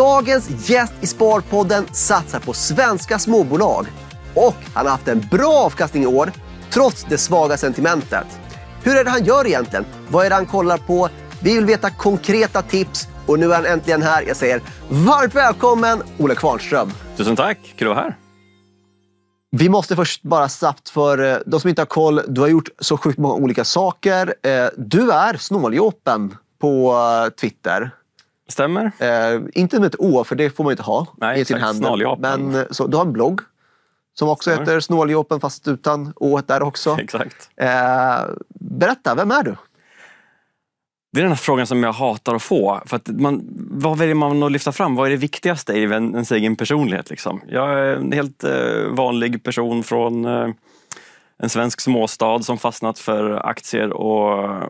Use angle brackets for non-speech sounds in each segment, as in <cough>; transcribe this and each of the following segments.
Dagens gäst i Sparpodden satsar på svenska småbolag och han har haft en bra avkastning i år trots det svaga sentimentet. Hur är det han gör egentligen? Vad är det han kollar på? Vi vill veta konkreta tips och nu är han äntligen här. Jag säger varmt välkommen Ola Kvarnström. Tusen tack, kul att vara här. Vi måste först bara snabbt för eh, de som inte har koll. Du har gjort så sjukt många olika saker. Eh, du är snåljåpen på eh, Twitter. Stämmer. Eh, inte med ett Å, för det får man inte ha Nej, i sin hand. Men eh, så, du har en blogg som också Stämmer. heter Snåljåpen fast utan Å där också. <laughs> Exakt. Eh, berätta, vem är du? Det är den här frågan som jag hatar att få. För att man, vad väljer man att lyfta fram? Vad är det viktigaste i en, ens egen personlighet? Liksom? Jag är en helt eh, vanlig person från eh, en svensk småstad som fastnat för aktier och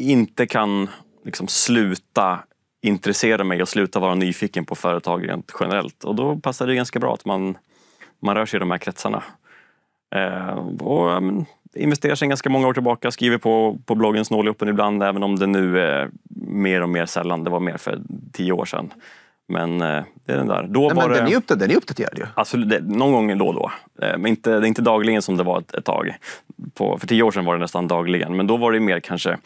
inte kan liksom, sluta intressera mig och sluta vara nyfiken på företag rent generellt. Och då passar det ganska bra att man, man rör sig i de här kretsarna. Eh, och men, investerar sedan ganska många år tillbaka, skriver på, på bloggen Snåljåpen ibland även om det nu är mer och mer sällan. Det var mer för tio år sedan. Men eh, det är den där. Då Nej, var men det... den, är uppdaterad, den är uppdaterad ju. Alltså, det, någon gång då och då. Eh, men inte, det är inte dagligen som det var ett, ett tag. På, för tio år sedan var det nästan dagligen. Men då var det mer kanske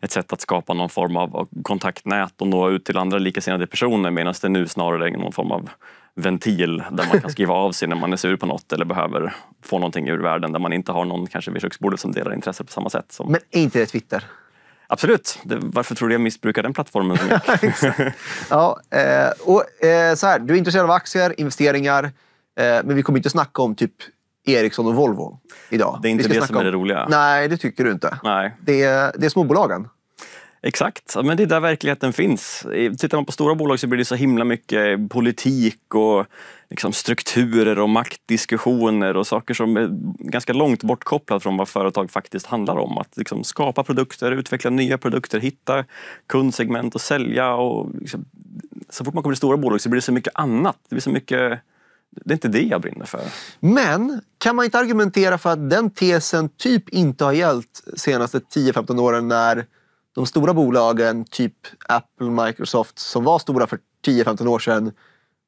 ett sätt att skapa någon form av kontaktnät och nå ut till andra likasinnade personer. Medan det nu snarare är någon form av ventil där man kan <laughs> skriva av sig när man är sur på något eller behöver få någonting ur världen där man inte har någon kanske vid köksbordet som delar intresset på samma sätt. Som... Men är inte det Twitter? Absolut, varför tror du jag missbrukar den plattformen så <laughs> ja, eh, och, eh, så här, du är intresserad av aktier, investeringar, eh, men vi kommer inte snacka om typ Ericsson och Volvo idag. Det är inte det som om... är det roliga. Nej, det tycker du inte. Nej. Det, är, det är småbolagen. Exakt, men det är där verkligheten finns. Tittar man på stora bolag så blir det så himla mycket politik och liksom strukturer och maktdiskussioner och saker som är ganska långt bortkopplat från vad företag faktiskt handlar om. Att liksom skapa produkter, utveckla nya produkter, hitta kundsegment och sälja. Och liksom, så fort man kommer till stora bolag så blir det så mycket annat. Det blir så mycket det är inte det jag brinner för. Men kan man inte argumentera för att den tesen typ inte har gällt de senaste 10-15 åren när de stora bolagen, typ Apple, Microsoft, som var stora för 10-15 år sedan,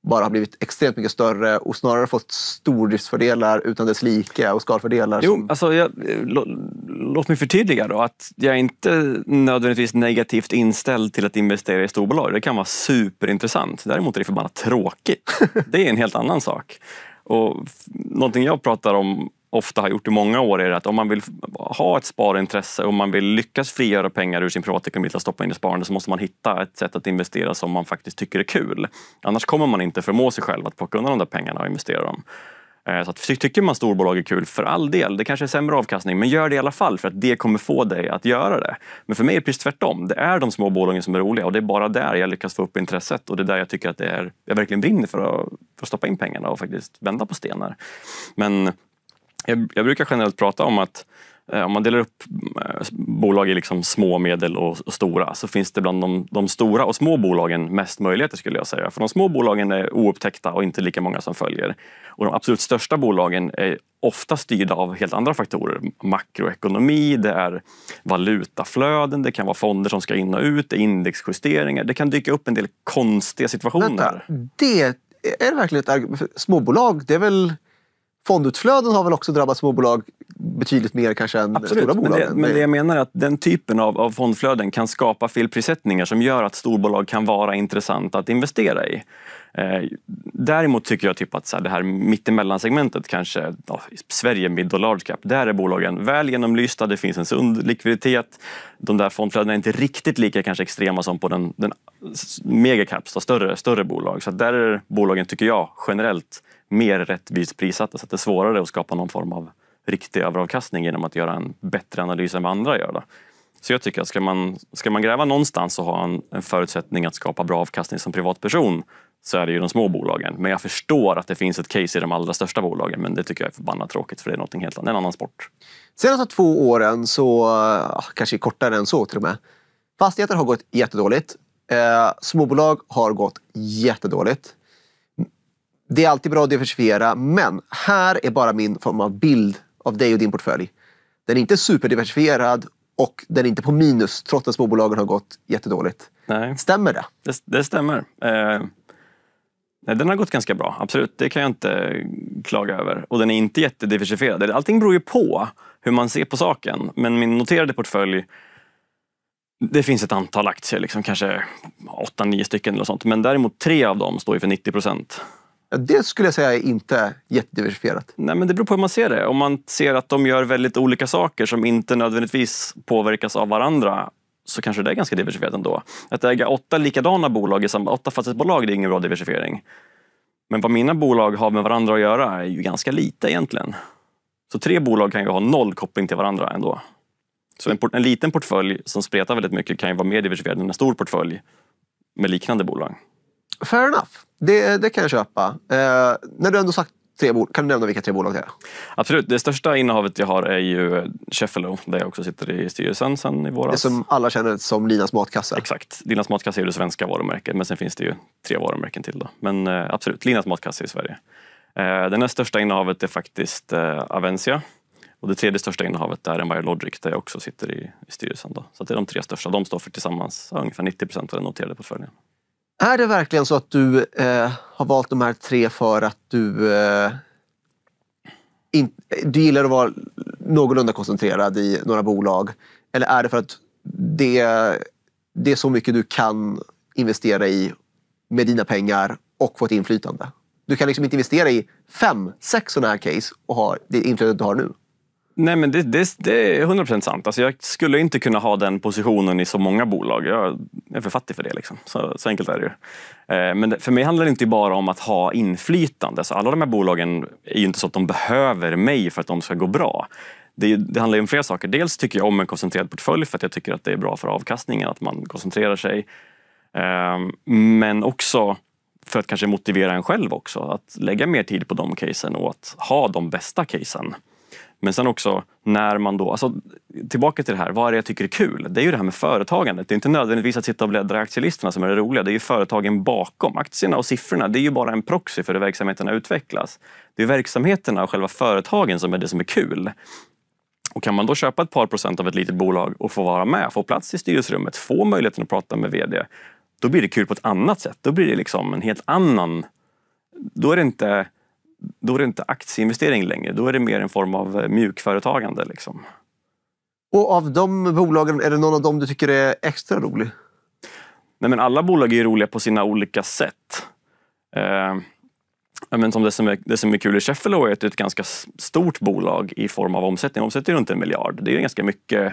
bara har blivit extremt mycket större och snarare fått stordriftsfördelar utan dess like och skalfördelar. Jo, som... alltså jag, lå, låt mig förtydliga då att jag är inte nödvändigtvis negativt inställd till att investera i storbolag. Det kan vara superintressant. Däremot är det förbannat tråkigt. <laughs> det är en helt annan sak. Och någonting jag pratar om ofta har gjort i många år är att om man vill ha ett sparintresse och man vill lyckas frigöra pengar ur sin privatekonomi till att stoppa in i sparande så måste man hitta ett sätt att investera som man faktiskt tycker är kul. Annars kommer man inte förmå sig själv att plocka undan de där pengarna och investera dem. Eh, så att, tycker man storbolag är kul, för all del, det kanske är sämre avkastning, men gör det i alla fall för att det kommer få dig att göra det. Men för mig är det precis tvärtom. Det är de små bolagen som är roliga och det är bara där jag lyckas få upp intresset och det är där jag tycker att det är, jag verkligen brinner för att, för att stoppa in pengarna och faktiskt vända på stenar. Men jag, jag brukar generellt prata om att eh, om man delar upp eh, bolag i liksom små, medel och stora så finns det bland de, de, stora och små bolagen mest möjligheter skulle jag säga. För de små bolagen är oupptäckta och inte lika många som följer. Och de absolut största bolagen är ofta styrda av helt andra faktorer. Makroekonomi, det är valutaflöden, det kan vara fonder som ska in och ut, det är indexjusteringar. Det kan dyka upp en del konstiga situationer. Vänta, det är det verkligen ett argument? Småbolag, det är väl fondutflöden har väl också drabbat småbolag betydligt mer kanske än Absolut, stora bolag. Men, men det, jag menar är att den typen av, av fondflöden kan skapa felprissättningar som gör att storbolag kan vara intressanta att investera i. Eh, däremot tycker jag typ att så här, det här mittemellan-segmentet, kanske ja, Sverige mid och large cap, där är bolagen väl genomlysta, det finns en sund likviditet. De där fondflödena är inte riktigt lika kanske extrema som på den, den megacaps, större, större bolag. Så där är bolagen, tycker jag, generellt mer rättvist prissatta så att det är svårare att skapa någon form av riktig överavkastning genom att göra en bättre analys än vad andra gör. Då. Så jag tycker att ska man, ska man gräva någonstans och ha en, en förutsättning att skapa bra avkastning som privatperson så är det ju de små bolagen. Men jag förstår att det finns ett case i de allra största bolagen. Men det tycker jag är förbannat tråkigt för det är något helt annat, en annan sport. Senaste två åren, så ah, kanske kortare än så till och med. Fastigheter har gått jättedåligt. Eh, småbolag har gått jättedåligt. Det är alltid bra att diversifiera, men här är bara min form av bild av dig och din portfölj. Den är inte superdiversifierad och den är inte på minus trots att småbolagen har gått jättedåligt. Nej. Stämmer det? Det, det stämmer. Eh Nej, den har gått ganska bra, absolut. Det kan jag inte klaga över. Och den är inte jättediversifierad. Allting beror ju på hur man ser på saken. Men min noterade portfölj, det finns ett antal aktier, liksom, kanske 8-9 stycken eller sånt. Men däremot tre av dem står ju för 90 procent. det skulle jag säga är inte jättediversifierat. Nej, men det beror på hur man ser det. Om man ser att de gör väldigt olika saker som inte nödvändigtvis påverkas av varandra så kanske det är ganska diversifierat ändå. Att äga åtta likadana bolag, i samma, åtta fastighetsbolag, det är ingen bra diversifiering. Men vad mina bolag har med varandra att göra är ju ganska lite egentligen. Så tre bolag kan ju ha noll koppling till varandra ändå. Så en, en liten portfölj som spretar väldigt mycket kan ju vara mer diversifierad än en stor portfölj med liknande bolag. Fair enough. Det, det kan jag köpa. Eh, när du ändå sagt Tre, kan du nämna vilka tre bolag det är? Absolut, det största innehavet jag har är ju Cheffelo där jag också sitter i styrelsen sen i våras. Det som alla känner som Linas matkasse? Exakt, Linas matkasse är det svenska varumärket men sen finns det ju tre varumärken till. Då. Men eh, absolut, Linas matkasse i Sverige. Eh, det näst största innehavet är faktiskt eh, Avencia. Och det tredje största innehavet är Envire där jag också sitter i, i styrelsen. Då. Så det är de tre största. De står för tillsammans ungefär 90 procent av den noterade portföljen. Är det verkligen så att du eh, har valt de här tre för att du eh, in, du gillar att vara någorlunda koncentrerad i några bolag? Eller är det för att det, det är så mycket du kan investera i med dina pengar och få ett inflytande? Du kan liksom inte investera i fem, sex sådana här case och ha det inflytande du har nu. Nej, men det, det, det är 100% sant. Alltså jag skulle inte kunna ha den positionen i så många bolag. Jag är för fattig för det. Liksom. Så, så, enkelt är det ju. Eh, men för mig handlar det inte bara om att ha inflytande. Så alltså, alla de här bolagen är ju inte så att de behöver mig för att de ska gå bra. Det, det, handlar om flera saker. Dels tycker jag om en koncentrerad portfölj för att jag tycker att det är bra för avkastningen, att man koncentrerar sig. Eh, men också för att kanske motivera en själv också, att lägga mer tid på de casen och att ha de bästa casen. Men sen också när man då, alltså, tillbaka till det här, vad är det jag tycker är kul? Det är ju det här med företagandet. Det är inte nödvändigtvis att sitta och bläddra i aktielistorna som är det roliga. Det är ju företagen bakom. Aktierna och siffrorna, det är ju bara en proxy för hur verksamheterna utvecklas. Det är verksamheterna och själva företagen som är det som är kul. Och kan man då köpa ett par procent av ett litet bolag och få vara med, få plats i styrelserummet, få möjligheten att prata med vd, då blir det kul på ett annat sätt. Då blir det liksom en helt annan... Då är det inte då är det inte aktieinvestering längre. Då är det mer en form av eh, mjukföretagande. Liksom. Och av de bolagen, är det någon av dem du tycker är extra rolig? Nej, men alla bolag är roliga på sina olika sätt. Eh, men som det, som är, det som är kul i Cheffelo är att det är ett ganska stort bolag i form av omsättning. De Omsätter runt en miljard. Det är ganska mycket,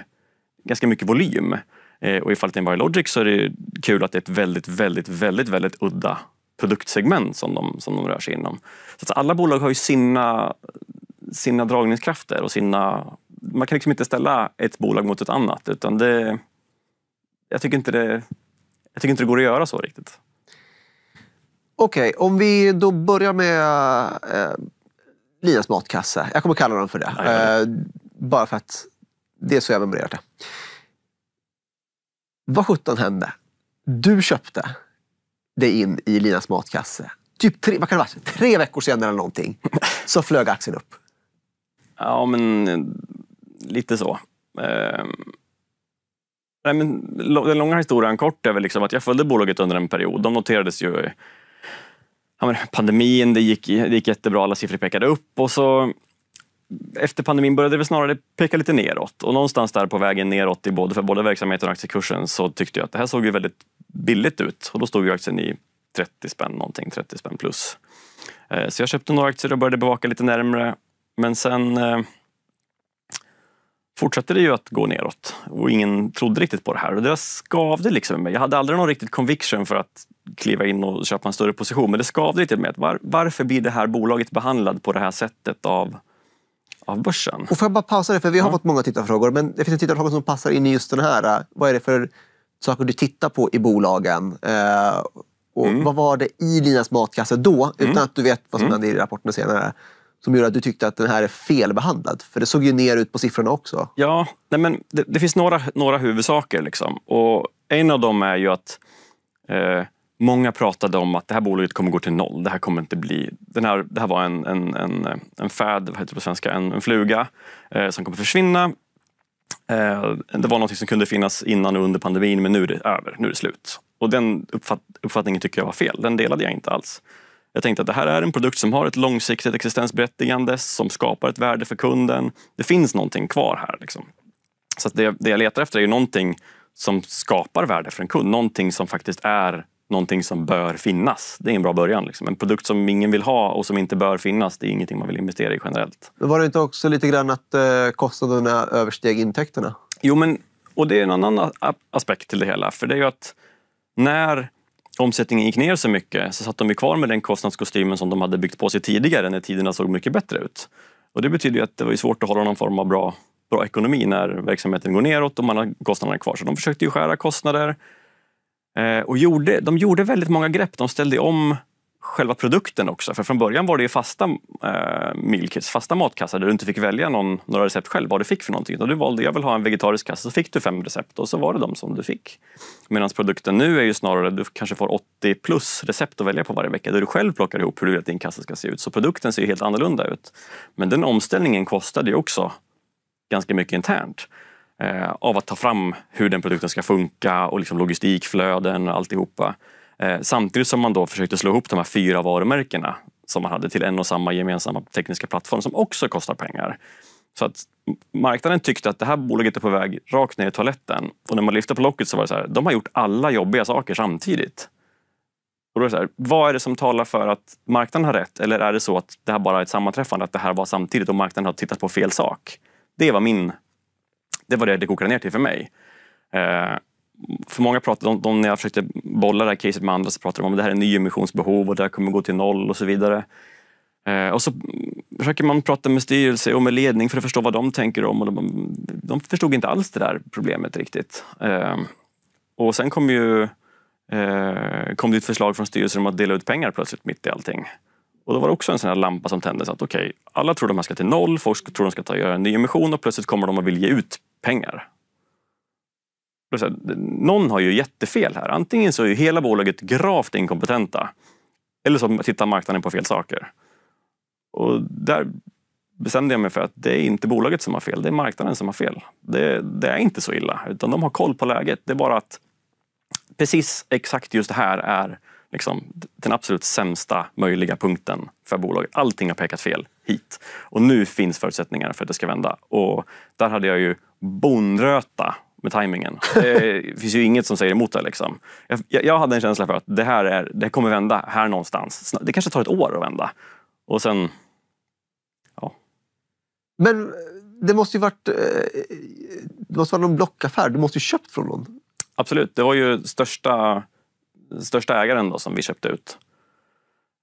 ganska mycket volym. Eh, och i fallet Biologic så är det kul att det är ett väldigt, väldigt, väldigt, väldigt udda produktsegment som de, som de rör sig inom. Så alla bolag har ju sina, sina dragningskrafter och sina... Man kan liksom inte ställa ett bolag mot ett annat. utan det, jag, tycker inte det, jag tycker inte det går att göra så riktigt. Okej, okay, om vi då börjar med eh, Lias matkasse. Jag kommer kalla dem för det. Eh, bara för att det är så jag memorerat det. Vad sjutton hände? Du köpte det in i Linas matkasse. Typ tre, vad kan det vara, tre veckor senare eller någonting så flög aktien upp. Ja, men eh, lite så. Ehm. Nej, men, den långa historien kort är väl liksom att jag följde bolaget under en period. De noterades ju ja, pandemin, det gick, det gick jättebra, alla siffror pekade upp och så efter pandemin började det snarare peka lite neråt och någonstans där på vägen neråt i både, för både verksamheten och aktiekursen så tyckte jag att det här såg ju väldigt billigt ut och då stod ju aktien i 30 spänn någonting, 30 spänn plus. Eh, så jag köpte några aktier och började bevaka lite närmre. Men sen eh, fortsatte det ju att gå neråt och ingen trodde riktigt på det här. Och det skavde liksom med mig. Jag hade aldrig någon riktigt conviction för att kliva in och köpa en större position. Men det skavde lite med var, varför blir det här bolaget behandlat på det här sättet av av börsen. Och får jag bara pausa det, för vi har ja. fått många tittarfrågor. Men det finns en tittarfråga som passar in i just den här. Vad är det för saker du tittar på i bolagen. Eh, och mm. Vad var det i Linas matkasse då, mm. utan att du vet vad som mm. hände i rapporten senare, som gjorde att du tyckte att den här är felbehandlad? För det såg ju ner ut på siffrorna också. Ja, nej men det, det finns några, några huvudsaker. Liksom. Och en av dem är ju att eh, många pratade om att det här bolaget kommer gå till noll. Det här kommer inte bli... Den här, det här var en, en, en, en fad, vad heter det på svenska, en, en fluga eh, som kommer försvinna. Eh, det var något som kunde finnas innan och under pandemin men nu är det över, nu är det slut. Och den uppfatt uppfattningen tycker jag var fel, den delade jag inte alls. Jag tänkte att det här är en produkt som har ett långsiktigt existensberättigande, som skapar ett värde för kunden. Det finns någonting kvar här. Liksom. Så det, det, jag letar efter är ju någonting som skapar värde för en kund, någonting som faktiskt är någonting som bör finnas. Det är en bra början. Liksom. En produkt som ingen vill ha och som inte bör finnas, det är ingenting man vill investera i generellt. Men var det inte också lite grann att eh, kostnaderna översteg intäkterna? Jo, men, och det är en annan aspekt till det hela. För det är ju att när omsättningen gick ner så mycket så satt de ju kvar med den kostnadskostymen som de hade byggt på sig tidigare när tiderna såg mycket bättre ut. Och det betyder ju att det var svårt att hålla någon form av bra, bra ekonomi när verksamheten går neråt och man har kostnaderna kvar. Så de försökte ju skära kostnader Eh, och gjorde, de gjorde väldigt många grepp. De ställde om själva produkten också. För från början var det ju fasta eh, mealkits, fasta matkassar där du inte fick välja någon, några recept själv, vad du fick för någonting. Utan du valde, jag vill ha en vegetarisk kassa, så fick du fem recept och så var det de som du fick. Medan produkten nu är ju snarare, du kanske får 80 plus recept att välja på varje vecka där du själv plockar ihop hur du vill att din kassa ska se ut. Så produkten ser helt annorlunda ut. Men den omställningen kostade ju också ganska mycket internt eh, av att ta fram hur den produkten ska funka och liksom logistikflöden och alltihopa. Eh, samtidigt som man då försökte slå ihop de här fyra varumärkena som man hade till en och samma gemensamma tekniska plattform som också kostar pengar. Så att marknaden tyckte att det här bolaget är på väg rakt ner i toaletten. Och när man lyfte på locket så var det så här, de har gjort alla jobbiga saker samtidigt. Och då är så här, vad är det som talar för att marknaden har rätt? Eller är det så att det här bara är ett sammanträffande, att det här var samtidigt och marknaden har tittat på fel sak? Det var min det var det det kokade ner till för mig. Eh, för många pratade, de, de, när jag försökte bolla det här caset med andra så pratade de om att det här är nyemissionsbehov och det här kommer gå till noll och så vidare. Eh, och så försöker man prata med styrelse och med ledning för att förstå vad de tänker om och de, de förstod inte alls det där problemet riktigt. Eh, och sen kom ju eh, kom det ett förslag från styrelsen om att dela ut pengar plötsligt mitt i allting. Och då var det också en sån här lampa som tändes att okej, okay, alla tror de här ska till noll, folk tror de ska ta, göra en ny emission och plötsligt kommer de att vilja ge ut pengar. någon har ju jättefel här. Antingen så är ju hela bolaget gravt inkompetenta eller så tittar marknaden på fel saker. Och där bestämde jag mig för att det är inte bolaget som har fel, det är marknaden som har fel. Det, det är inte så illa, utan de har koll på läget. Det är bara att precis exakt just det här är liksom den absolut sämsta möjliga punkten för bolaget. Allting har pekat fel hit och nu finns förutsättningar för att det ska vända. Och där hade jag ju bonröta med tajmingen. Det finns ju inget som säger emot det. Liksom. Jag, jag, hade en känsla för att det här, är, det här kommer vända här någonstans. Det kanske tar ett år att vända. Och sen... Ja. Men det måste ju varit... Eh, det måste vara någon blockaffär. Du måste ju köpt från någon. Absolut. Det var ju största, största ägaren då som vi köpte ut.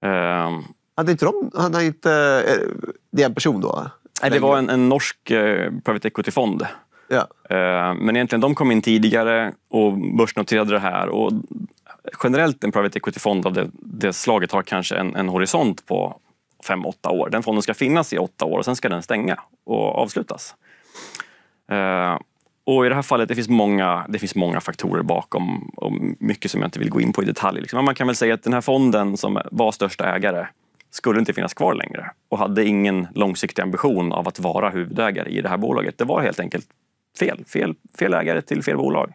Ehm. Hade inte de... Hade inte, eh, det är en person då? Nej, det var en, en norsk eh, private equity-fond Ja. Eh, men egentligen de kom in tidigare och börsnoterade det här. Och generellt en private equity-fond av det, det, slaget har kanske en, en horisont på fem åtta år. Den fonden ska finnas i åtta år och sen ska den stänga och avslutas. Eh, och i det här fallet det finns många, det finns många faktorer bakom och mycket som jag inte vill gå in på i detalj. Liksom. Men man kan väl säga att den här fonden som var största ägare skulle inte finnas kvar längre och hade ingen långsiktig ambition av att vara huvudägare i det här bolaget. Det var helt enkelt fel. Fel, fel ägare till fel bolag.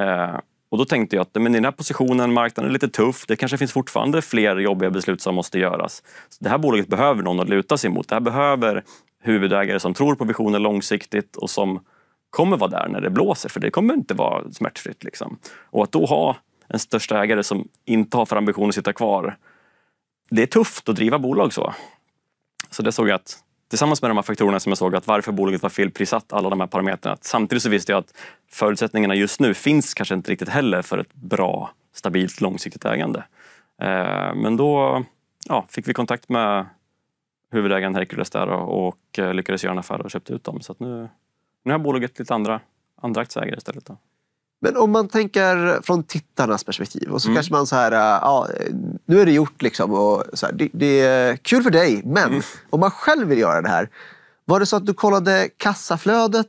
Eh, och då tänkte jag att men i den här positionen, marknaden är lite tuff, det kanske finns fortfarande fler jobbiga beslut som måste göras. Så det här bolaget behöver någon att luta sig mot. Det här behöver huvudägare som tror på visionen långsiktigt och som kommer vara där när det blåser, för det kommer inte vara smärtfritt. Liksom. Och att då ha en största ägare som inte har för ambition att sitta kvar, det är tufft att driva bolag så. Så det såg jag att tillsammans med de här faktorerna som jag såg att varför bolaget var felprissatt, alla de här parametrarna. Samtidigt så visste jag att förutsättningarna just nu finns kanske inte riktigt heller för ett bra, stabilt, långsiktigt ägande. Eh, men då ja, fick vi kontakt med huvudägaren Hercules där och eh, lyckades göra en affär och köpte ut dem. Så nu, nu har bolaget lite andra, andra aktieägare istället. Då. Men om man tänker från tittarnas perspektiv och så mm. kanske man så här, eh, ja, nu är det gjort. Liksom och så här, det, det, är kul för dig, men mm. om man själv vill göra det här. Var det så att du kollade kassaflödet?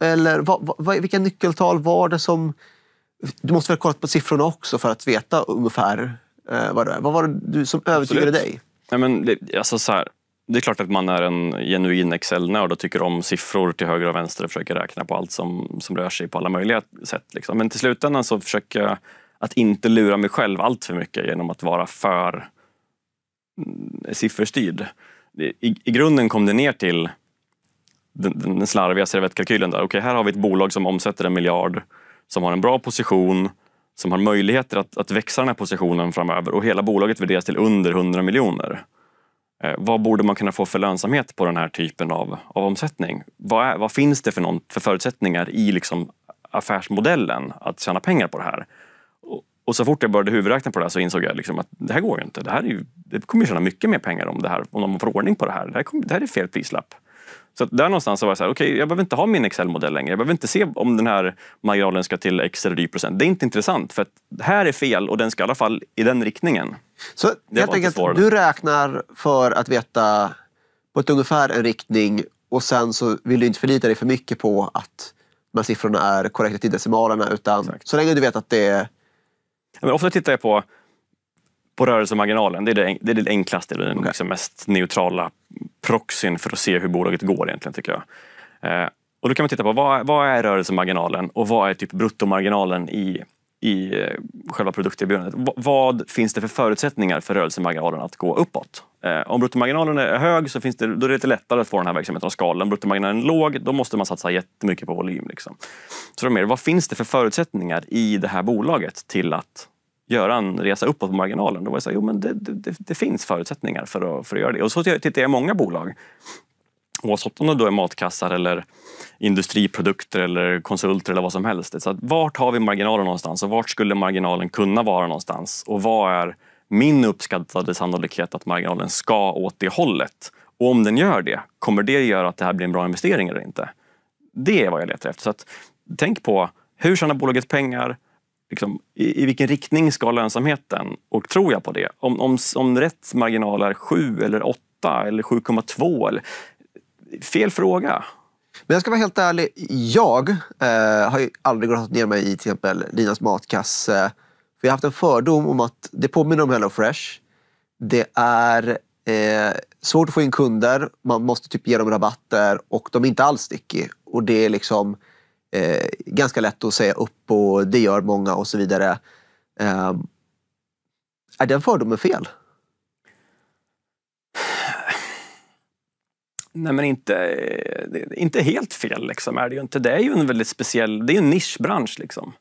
Eller vad, vad, vilka nyckeltal var det som... Du måste väl ha kollat på siffrorna också för att veta ungefär eh, vad det är. Vad var det du som övertygade Absolut. dig? Nej, men det, alltså så här, det är klart att man är en genuin Excel-nörd och tycker om siffror till höger och vänster och försöker räkna på allt som, som rör sig på alla möjliga sätt. Liksom. Men till slutändan så försöker jag att inte lura mig själv allt för mycket genom att vara för mm, sifferstyrd. I, i grunden kom det ner till den, den slarviga servettkalkylen. Där. Okay, här har vi ett bolag som omsätter en miljard, som har en bra position, som har möjligheter att, att växa den här positionen framöver och hela bolaget värderas till under 100 miljoner. Eh, vad borde man kunna få för lönsamhet på den här typen av, av omsättning? Vad, är, vad finns det för, någon, för förutsättningar i liksom affärsmodellen att tjäna pengar på det här? Och så fort jag började huvudräkna på det här så insåg jag liksom att det här går ju inte. Det här är ju, det kommer ju tjäna mycket mer pengar om det här, om de får ordning på det här. Det här, kommer, det här är fel prislapp. Så där någonstans så var jag så här, okej, okay, jag behöver inte ha min Excel-modell längre. Jag behöver inte se om den här marginalen ska till x eller y procent. Det är inte intressant för att här är fel och den ska i alla fall i den riktningen. Så det helt enkelt, du räknar för att veta på ett ungefär en riktning och sen så vill du inte förlita dig för mycket på att de här siffrorna är korrekta till decimalerna utan Exakt. så länge du vet att det är men ofta tittar jag på, på rörelsemarginalen. Det är det, det, är det enklaste, den okay. liksom mest neutrala proxyn för att se hur bolaget går egentligen tycker jag. Eh, och då kan man titta på vad, vad är rörelsemarginalen och vad är typ bruttomarginalen i i eh, själva produkterbjudandet. vad finns det för förutsättningar för rörelsemarginalen att gå uppåt? Eh, om bruttomarginalen är hög så finns det, då är det lite lättare att få den här verksamheten att skala. Om bruttomarginalen är låg, då måste man satsa jättemycket på volym. Liksom. Så de är, vad finns det för förutsättningar i det här bolaget till att göra en resa uppåt på marginalen? Då var jag så här, jo men det, det, det, finns förutsättningar för att, för att göra det. Och så tittar jag i många bolag oavsett om det då är matkassar eller industriprodukter eller konsulter eller vad som helst. Så att vart har vi marginalen någonstans och vart skulle marginalen kunna vara någonstans? Och vad är min uppskattade sannolikhet att marginalen ska åt det hållet? Och om den gör det, kommer det göra att det här blir en bra investering eller inte? Det är vad jag letar efter. Så att, tänk på hur tjänar bolaget pengar? Liksom, i, i, vilken riktning ska lönsamheten? Och tror jag på det? Om, om, om rätt marginal är 7 eller 8 eller 7,2 fel fråga. Men jag ska vara helt ärlig. Jag eh, har ju aldrig gått ner mig i till exempel Linas matkasse. För jag har haft en fördom om att det påminner om Hello Fresh. Det är eh, svårt att få in kunder. Man måste typ ge dem rabatter och de är inte alls sticky. Och det är liksom eh, ganska lätt att säga upp och det gör många och så vidare. Ehm, är den fördomen fel? Nej men inte, eh, inte helt fel liksom, är det ju inte. Det är ju en väldigt speciell, det är en nischbransch liksom.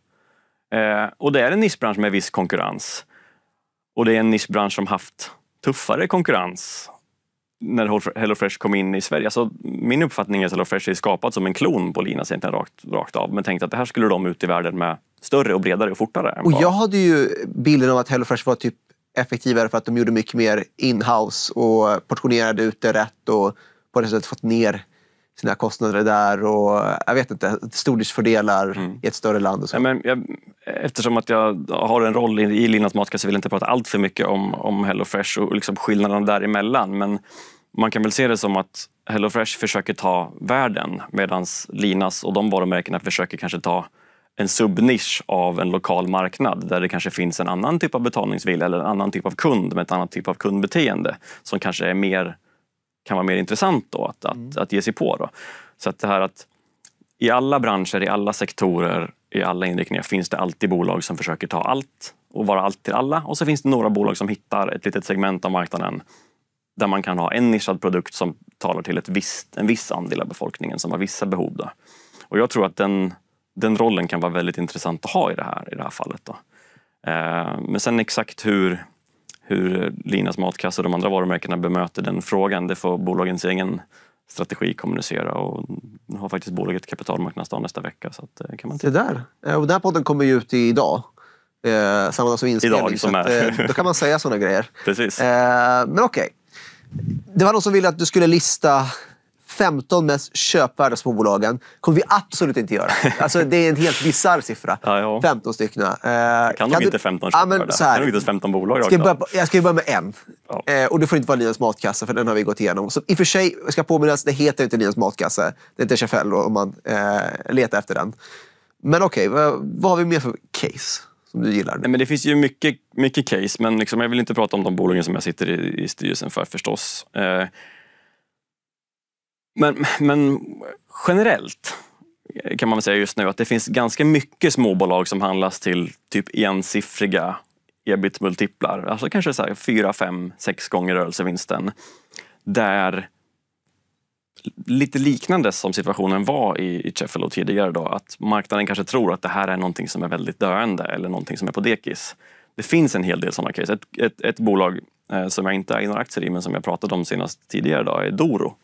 Eh, och det är en nischbransch med viss konkurrens. Och det är en nischbransch som haft tuffare konkurrens när HelloFresh kom in i Sverige. Alltså, min uppfattning är att HelloFresh är skapat som en klon på Linas egentligen rakt, rakt av. Men tänkte att det här skulle de ut i världen med större och bredare och fortare. Och jag hade ju bilden av att HelloFresh var typ effektivare för att de gjorde mycket mer in-house och portionerade ut det rätt och på det sättet fått ner sina kostnader där och eh, jag vet inte, stordriftsfördelar mm. i ett större land. Och så. Ja, men jag, eftersom att jag har en roll i, i Linas Matkasse vill jag inte prata allt för mycket om, om HelloFresh och liksom skillnaderna däremellan. Men man kan väl se det som att HelloFresh försöker ta världen medan Linas och de varumärkena försöker kanske ta en subnisch av en lokal marknad där det kanske finns en annan typ av betalningsvilja eller en annan typ av kund med ett annat typ av kundbeteende som kanske är mer kan vara mer intressant då att, att, mm. att ge sig på. Då. Så att det här att i alla branscher, i alla sektorer, i alla inriktningar finns det alltid bolag som försöker ta allt och vara allt till alla. Och så finns det några bolag som hittar ett litet segment av marknaden där man kan ha en nischad produkt som talar till ett visst, en viss andel av befolkningen som har vissa behov. Då. Och jag tror att den, den rollen kan vara väldigt intressant att ha i det här, i det här fallet. Då. Eh, men sen exakt hur, hur Linas matkasse och de andra varumärkena bemöter den frågan, det får bolagens egen strategi kommunicera. Och nu har faktiskt bolaget kapitalmarknadsdag nästa vecka. Så att, eh, kan man titta. Det där. Eh, och den här podden kommer ju ut idag. Eh, samma dag som inspelning. Idag, som att, eh, då kan man säga sådana grejer. <laughs> Precis. Eh, men okej. Okay. Det var någon som ville att du skulle lista 15 mest köpvärda småbolagen kommer vi absolut inte göra. <laughs> Alltså, det är en helt bisarr siffra. Ja, ja. 15 stycken. Eh, kan, kan de du... inte 15 köpvärda? Ja, kan de inte ens 15 bolag? Ska jag, börja, jag ska börja med en. Ja. Eh, och det får inte vara Linas matkassa, för den har vi gått igenom. Så I och för sig, ska påminnas, det heter inte Linas matkasse. Det är inte Chafell om man eh, letar efter den. Men okej, okay, vad, vad har vi mer för case? som du gillar? Nej, men det finns ju mycket, mycket case, men liksom, jag vill inte prata om de bolagen som jag sitter i, i styrelsen för förstås. Eh, men, men generellt kan man säga just nu att det finns ganska mycket småbolag som handlas till typ ensiffriga ebit-multiplar, alltså kanske så här 4, 5, 6 gånger rörelsevinsten. Där lite liknande som situationen var i, Sheffield tidigare då, att marknaden kanske tror att det här är någonting som är väldigt döende eller någonting som är på dekis. Det finns en hel del sådana case. Ett, ett, ett bolag eh, som jag inte äger några aktier i men som jag pratade om senast tidigare idag är Doro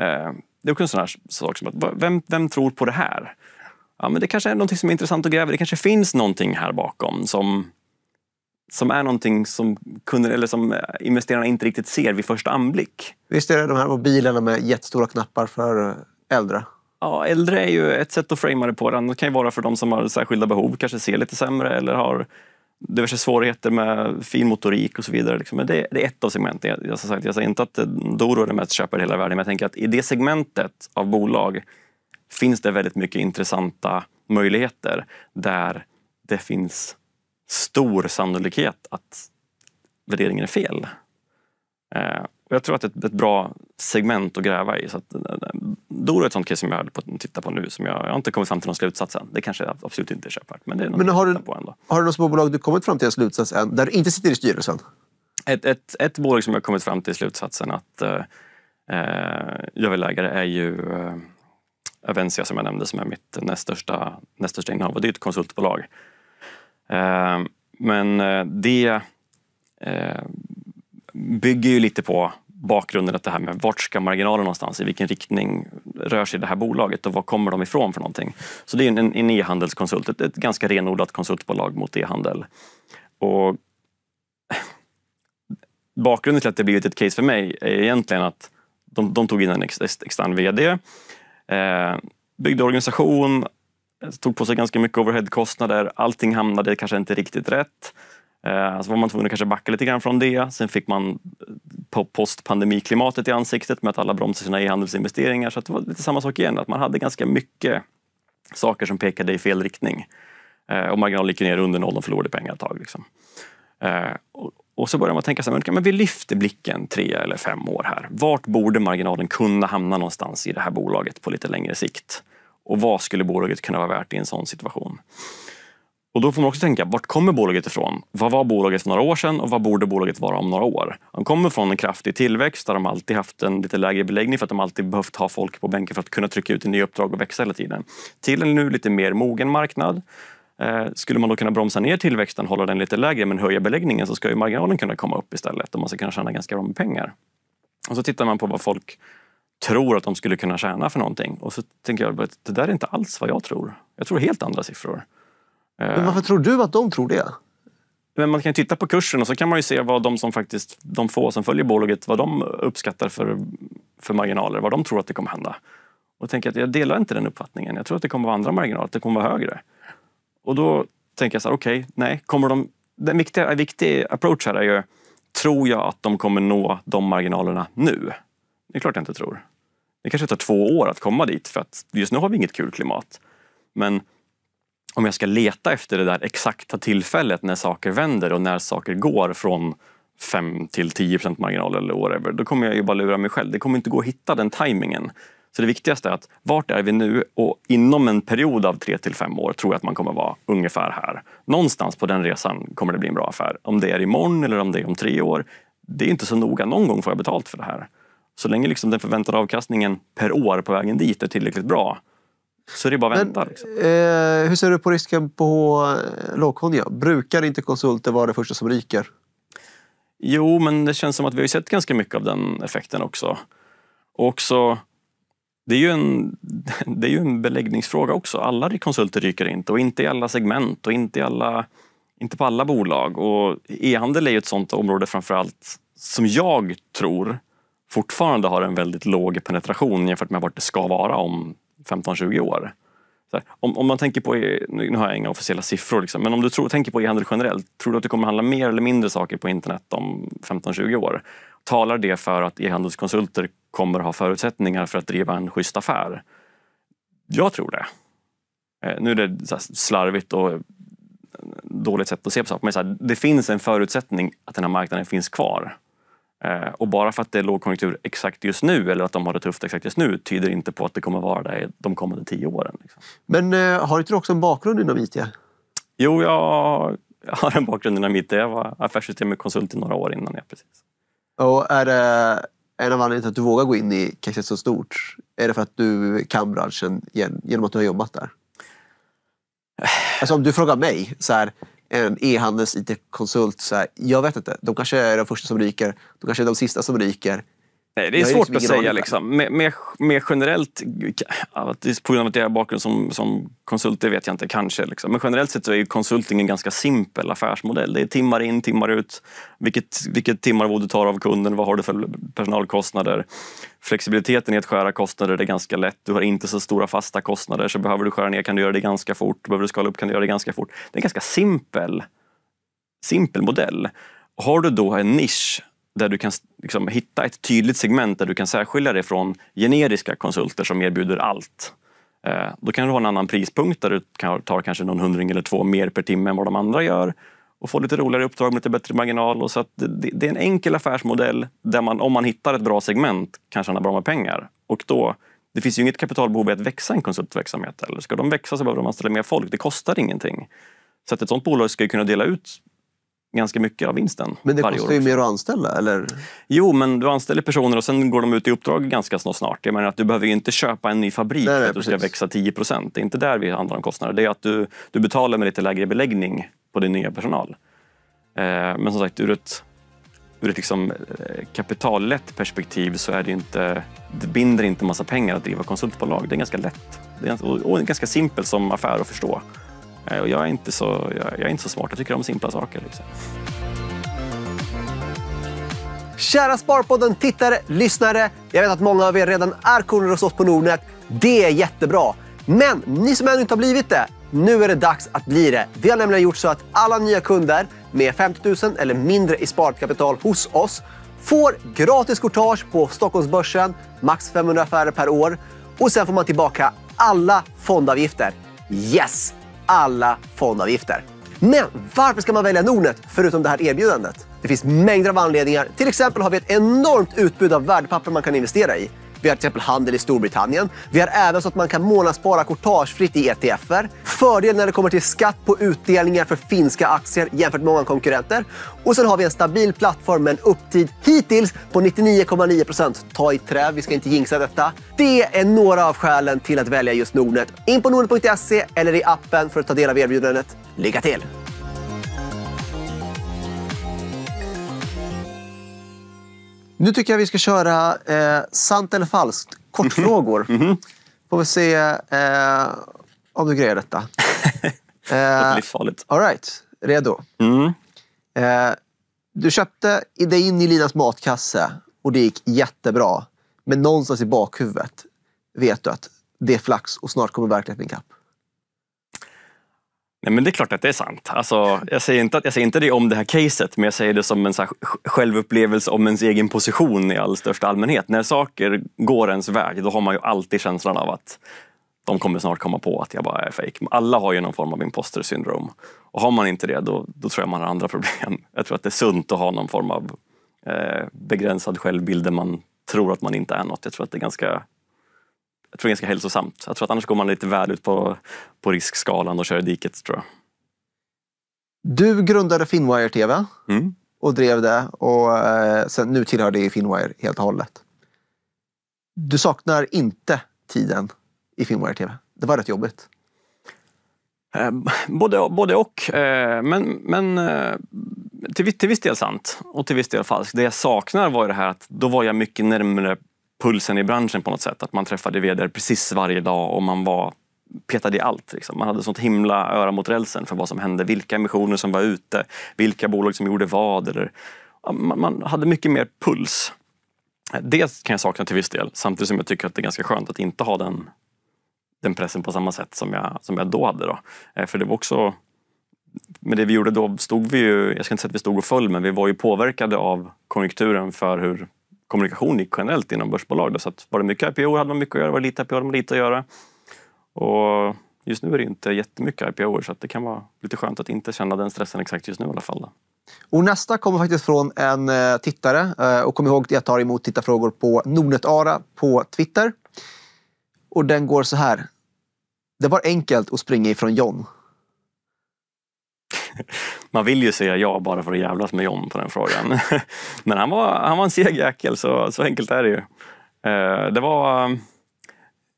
Eh, det är också en sån här sak som att vem, vem tror på det här? Ja, men det kanske är något som är intressant att gräva Det kanske finns någonting här bakom som, som är någonting som, kunder, eller som eh, investerarna inte riktigt ser vid första anblick. Visst är det de här mobilerna med jättestora knappar för eh, äldre? Ja, äldre är ju ett sätt att framea det på. Det kan ju vara för de som har särskilda behov, kanske ser lite sämre eller har diverse svårigheter med fin motorik och så vidare. Liksom. Men det, det, är ett av segmenten. Jag, sagt, jag säger inte att eh, Doro är den mest köpare i hela världen, men jag tänker att i det segmentet av bolag finns det väldigt mycket intressanta möjligheter där det finns stor sannolikhet att värderingen är fel. Eh, jag tror att det är ett bra segment att gräva i. Så att, eh, Doro är ett sånt case som jag höll på på nu. Som jag, jag har inte kommit fram till någon slutsats än. Det kanske absolut inte är köpvärt. Men, det är men har, du, på ändå. har du något småbolag du kommit fram till en slutsats än, där du inte sitter i styrelsen? Ett, ett, ett bolag som jag kommit fram till slutsatsen att eh, eh jag vill äga det är ju eh, Avencia som jag nämnde som är mitt näst största, näst största innehav. Och det är ett konsultbolag. Eh, men eh, det eh, bygger ju lite på bakgrunden att det här med vart ska marginalen någonstans, i vilken riktning rör sig det här bolaget och var kommer de ifrån för någonting? Så det är en, e-handelskonsult, ett, ett, ganska renodlat konsultbolag mot e-handel. Och bakgrunden till att det blivit ett case för mig är egentligen att de, de tog in en ex, extern VD, eh, byggde organisation, tog på sig ganska mycket overheadkostnader. Allting hamnade kanske inte riktigt rätt. Eh, så var man tvungen att kanske backa lite grann från det. Sen fick man eh, postpandemiklimatet i ansiktet med att alla bromsade sina e-handelsinvesteringar. Så det var lite samma sak igen, att man hade ganska mycket saker som pekade i fel riktning. Eh, och marginalen gick ner under noll, de förlorade pengar ett tag. Liksom. och, så börjar man tänka så här, men vi lyfter blicken tre eller fem år här. Vart borde marginalen kunna hamna någonstans i det här bolaget på lite längre sikt? Och vad skulle bolaget kunna vara värt i en sån situation? Och då får man också tänka, vart kommer bolaget ifrån? Vad var bolaget för några år sedan och vad borde bolaget vara om några år? De kommer från en kraftig tillväxt där de alltid haft en lite lägre beläggning för att de alltid behövt ha folk på bänken för att kunna trycka ut nya uppdrag och växa hela tiden. Till en nu lite mer mogen marknad. Eh, skulle man då kunna bromsa ner tillväxten, hålla den lite lägre men höja beläggningen så ska ju marginalen kunna komma upp istället och man ska kunna tjäna ganska bra med pengar. Och så tittar man på vad folk tror att de skulle kunna tjäna för någonting och så tänker jag att det där är inte alls vad jag tror. Jag tror helt andra siffror. Men varför tror du att de tror det? Men man kan titta på kursen och så kan man ju se vad de som faktiskt, de få som följer bolaget, vad de uppskattar för, för marginaler, vad de tror att det kommer hända. Och tänker att jag delar inte den uppfattningen. Jag tror att det kommer vara andra marginaler, att det kommer vara högre. Och då tänker jag så här, okej, okay, nej, kommer de... Den viktiga, en approach här är ju, tror jag att de kommer nå de marginalerna nu? Det är klart jag inte tror. Det kanske tar två år att komma dit för att just nu har vi inget kul klimat. Men om jag ska leta efter det där exakta tillfället när saker vänder och när saker går från 5 till 10 marginal eller whatever, då kommer jag ju bara lura mig själv. Det kommer inte gå att hitta den tajmingen. Så det viktigaste är att vart är vi nu? Och inom en period av 3 till 5 år tror jag att man kommer vara ungefär här. Någonstans på den resan kommer det bli en bra affär. Om det är imorgon eller om det är om tre år, det är inte så noga. Någon gång får jag betalt för det här. Så länge liksom den förväntade avkastningen per år på vägen dit är tillräckligt bra så det är bara att vänta. Men, liksom. eh, hur ser du på risken på eh, lågkonjunktur? Brukar inte konsulter vara det första som ryker? Jo, men det känns som att vi har sett ganska mycket av den effekten också. Och också det är, ju en, <laughs> det är ju en beläggningsfråga också. Alla konsulter ryker inte och inte i alla segment och inte, i alla, inte på alla bolag. Och e-handel är ju ett sånt område framför allt som jag tror fortfarande har en väldigt låg penetration jämfört med vart det ska vara om 15-20 år. Här, om, om, man tänker på, nu har jag inga officiella siffror, liksom, men om du tror, tänker på e-handel generellt, tror du att du kommer handla mer eller mindre saker på internet om 15-20 år? Talar det för att e-handelskonsulter kommer ha förutsättningar för att driva en schysst affär? Jag tror det. Eh, nu är det slarvigt och dåligt sätt att se på saker, men det finns en förutsättning att den här marknaden finns kvar. Eh, och bara för att det är lågkonjunktur exakt just nu eller att de har det tufft exakt just nu tyder inte på att det kommer vara det de kommande tio åren. Liksom. Men eh, har inte du också en bakgrund inom IT? Jo, jag har en bakgrund inom IT. Jag var affärssystemkonsult i några år innan. Jag precis. Och är det en av anledningarna till att du vågar gå in i Kexet så stort? Är det för att du kan branschen genom att du har jobbat där? Alltså om du frågar mig, så här, en e-handels IT-konsult. Jag vet inte, de kanske är de första som ryker. De kanske är de sista som ryker. Nej, det är jag svårt är liksom att säga. Liksom. Mer, mer, mer, generellt, på grund av att jag har bakgrund som, som konsult, det vet jag inte, kanske. Liksom. Men generellt sett så är konsulting en ganska simpel affärsmodell. Det är timmar in, timmar ut. Vilket, vilket timmarvård du tar av kunden, vad har du för personalkostnader? Flexibiliteten i att skära kostnader är ganska lätt. Du har inte så stora fasta kostnader. Så behöver du skära ner kan du göra det ganska fort. Behöver du skala upp kan du göra det ganska fort. Det är en ganska simpel, simpel modell. Har du då en nisch där du kan liksom hitta ett tydligt segment där du kan särskilja dig från generiska konsulter som erbjuder allt. Eh, då kan du ha en annan prispunkt där du tar kanske någon hundring eller två mer per timme än vad de andra gör och får lite roligare uppdrag med lite bättre marginal. Och så det, det, är en enkel affärsmodell där man, om man hittar ett bra segment, kan tjäna bra med pengar. Och då, det finns ju inget kapitalbehov i att växa en konsultverksamhet. Eller ska de växa så behöver de anställa mer folk. Det kostar ingenting. Så att ett sånt bolag ska ju kunna dela ut ganska mycket av vinsten. Men det kostar ju mer att anställa, eller? Jo, men du anställer personer och sen går de ut i uppdrag ganska snart. Jag menar att du behöver ju inte köpa en ny fabrik nej, för att du ska växa 10 procent. Det är inte där vi handlar om kostnader. Det är att du, du betalar med lite lägre beläggning på din nya personal. Eh, men som sagt, ur ett, ur ett liksom, eh, kapitallätt perspektiv så är det inte, det binder inte massa pengar att driva konsultbolag. Det är ganska lätt det är, och ganska simpelt som affär att förstå. Eh, och jag är inte så, jag, jag är inte så smart, jag tycker om simpla saker. Liksom. Kära Sparpodden-tittare, lyssnare. Jag vet att många av er redan är kunder hos oss på Nordnet. Det är jättebra. Men ni som ännu inte har blivit det, nu är det dags att bli det. Vi har nämligen gjort så att alla nya kunder med 50 000 eller mindre i sparkapital hos oss får gratis courtage på Stockholmsbörsen, max 500 affärer per år. Och sen får man tillbaka alla fondavgifter. Yes! alla fondavgifter. Men varför ska man välja Nordnet förutom det här erbjudandet? Det finns mängder av anledningar. Till exempel har vi ett enormt utbud av värdepapper man kan investera i. Vi har till exempel handel i Storbritannien. Vi har även så att man kan månadsspara courtagefritt i ETFer. Fördel när det kommer till skatt på utdelningar för finska aktier jämfört med många konkurrenter. Och sen har vi en stabil plattform med en upptid hittills på 99,9 Ta i trä, vi ska inte jinxa detta. Det är några av skälen till att välja just Nordnet. In på nordnet.se eller i appen för att ta del av erbjudandet. Lycka till! Nu tycker jag vi ska köra eh, sant eller falskt, kortfrågor. <laughs> Mm -hmm. Får vi se eh, om du grejer detta. <laughs> det blir eh, farligt. All right, redo? Mm. Eh, du köpte dig in i Linas matkasse och det gick jättebra. Men någonstans i bakhuvudet vet du att det är flax och snart kommer verkligheten kapp. Nej, men det är klart att det är sant. Alltså, jag, säger inte, jag säger inte det om det här caset, men jag säger det som en så självupplevelse om ens egen position i all största allmänhet. När saker går ens väg, då har man ju alltid känslan av att de kommer snart komma på att jag bara är fejk. Alla har ju någon form av imposter impostersyndrom. Och har man inte det, då, då, tror jag man har andra <laughs> problem. Jag tror att det är sunt att ha någon form av eh, begränsad självbild där man tror att man inte är något. Jag tror att det är ganska jag tror det är ganska hälsosamt. Jag tror att annars går man lite väl ut på, på riskskalan och kör i diket. Tror jag. Du grundade Finwire TV mm. och drev det och eh, sen, nu tillhör det Finwire helt och hållet. Du saknar inte tiden i Finwire TV. Det var rätt jobbigt. Ehm, både, både och. Eh, men men eh, till, till viss del sant och till viss del falskt. Det jag saknar var det här att då var jag mycket närmare pulsen i branschen på något sätt. Att man träffade vd precis varje dag och man var petade i allt. Liksom. Man hade sånt himla öra mot rälsen för vad som hände, vilka emissioner som var ute, vilka bolag som gjorde vad. Eller, man, man hade mycket mer puls. Det kan jag sakna till viss del, samtidigt som jag tycker att det är ganska skönt att inte ha den, den pressen på samma sätt som jag, som jag då hade. Då. Eh, för det var också... Med det vi gjorde då stod vi ju, jag ska inte säga att vi stod och föll, men vi var ju påverkade av konjunkturen för hur kommunikation generellt inom börsbolag. Då. Så att var det mycket IPO hade man mycket att göra, var det lite IPO hade man lite att göra. Och just nu är det inte jättemycket IPO så det kan vara lite skönt att inte känna den stressen exakt just nu i alla fall. Då. Och nästa kommer faktiskt från en eh, tittare. Eh, och kom ihåg att jag tar emot tittarfrågor på Nordnetara på Twitter. Och den går så här. Det var enkelt att springa ifrån John. <laughs> Man vill ju säga ja bara för att jävlas med John på den frågan. <laughs> Men han var, han var en seg jäkel, så, så enkelt är det ju. Eh, det var...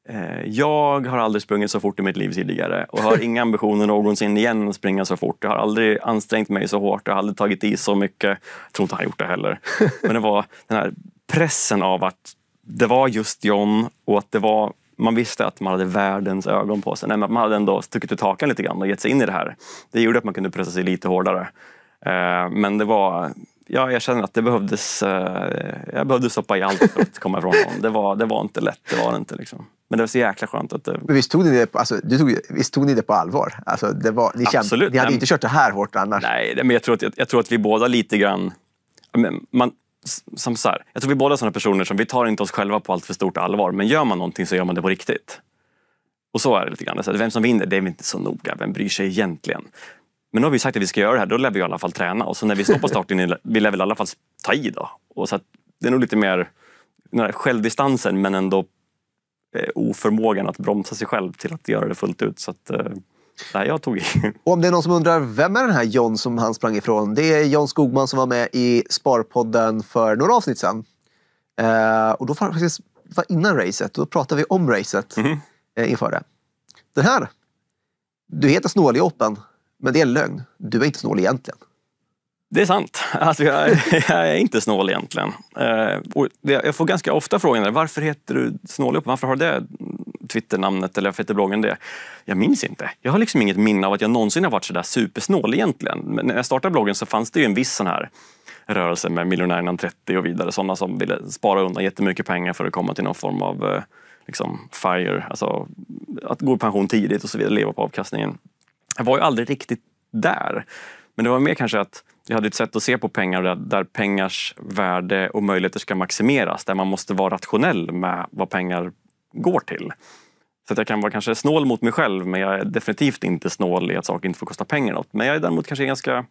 Eh, jag har aldrig sprungit så fort i mitt liv tidigare och har inga ambitioner någonsin igen att springa så fort. Jag har aldrig ansträngt mig så hårt, jag har aldrig tagit i så mycket. Jag tror inte han gjort det heller. <laughs> Men det var den här pressen av att det var just John och att det var man visste att man hade världens ögon på sig. Nej, man hade ändå stuckit ut hakan lite grann och gett sig in i det här. Det gjorde att man kunde pressa sig lite hårdare. Eh, men det var, ja, jag känner att det behövdes, eh, jag behövde stoppa i allt för att komma ifrån honom. Det var, det var inte lätt, det var det inte. Liksom. Men det var så jäkla skönt att det... Eh, men visst tog ni det, på, alltså, du tog, visst tog ni det på allvar? Alltså, det var, ni Absolut. ni hade men, inte kört det här hårt annars? Nej, men jag tror att, jag, jag tror att vi båda lite grann... Man, som så här, jag tror vi båda är sådana personer som vi tar inte oss själva på allt för stort allvar. Men gör man någonting så gör man det på riktigt. Och så är det lite grann. Så vem som vinner, det är inte så noga. Vem bryr sig egentligen? Men nu har vi sagt att vi ska göra det här, då lär vi i alla fall träna. Och så när vi står på startlinjen, <laughs> vi lär väl i alla fall ta i då. Och så det är nog lite mer självdistansen men ändå eh, oförmågan att bromsa sig själv till att göra det fullt ut. Så att, eh, Nej, jag tog Och om det är någon som undrar, vem är den här John som han sprang ifrån? Det är John Skogman som var med i Sparpodden för några avsnitt sedan. Eh, och då faktiskt var innan racet. Då pratade vi om racet mm. eh, inför det. Den här. Du heter Snål i oppen, men det är lögn. Du är inte snål egentligen. Det är sant. Alltså jag, <laughs> jag är inte snål egentligen. Eh, jag får ganska ofta frågan varför heter du snål i oppen? Varför har du det Twitternamnet eller Fetterbloggen det? Jag minns inte. Jag har liksom inget minne av att jag någonsin har varit så där supersnål egentligen. Men när jag startade bloggen så fanns det ju en viss sån här rörelse med miljonärerna 30 och vidare. Sådana som ville spara undan jättemycket pengar för att komma till någon form av eh, liksom, FIRE, alltså att gå i pension tidigt och så vidare, leva på avkastningen. Jag var ju aldrig riktigt där. Men det var mer kanske att jag hade ett sätt att se på pengar där, där, pengars värde och möjligheter ska maximeras. Där man måste vara rationell med vad pengar går till. Så att jag kan vara kanske snål mot mig själv men jag är definitivt inte snål i att saker inte får kosta pengar. Något. Men jag är däremot kanske ganska,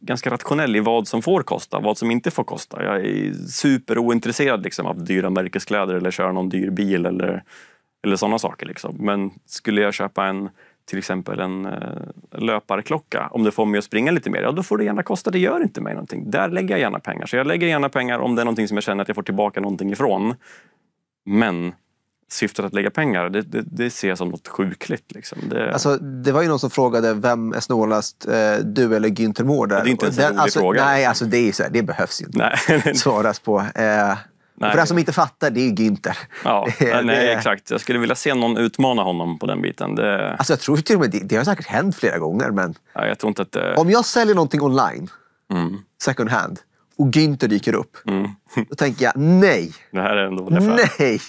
ganska rationell i vad som får kosta och vad som inte får kosta. Jag är superointresserad liksom, av dyra märkeskläder eller köra någon dyr bil eller, eller sådana saker. Liksom. Men skulle jag köpa en till exempel en eh, löparklocka, om det får mig att springa lite mer, ja då får det gärna kosta. Det gör inte mig någonting. Där lägger jag gärna pengar. Så jag lägger gärna pengar om det är någonting som jag känner att jag får tillbaka någonting ifrån. Men syftet att lägga pengar, det, det, det ser jag som något sjukligt. Liksom. Det... Alltså, det var ju någon som frågade vem är snålast, eh, du eller Günther Mårder? Det är inte ens en rolig alltså, fråga. Nej, alltså, det, är så här, det behövs ju inte <laughs> svaras på. Eh, för den som inte fattar, det är Günther. Ja, <laughs> det, nej, exakt. Jag skulle vilja se någon utmana honom på den biten. Det... Alltså, jag tror till och med, det, det har säkert hänt flera gånger, men ja, jag tror inte att det... om jag säljer någonting online, mm. second hand, och Günther dyker upp. Mm. Då tänker jag nej. Det här är en Nej!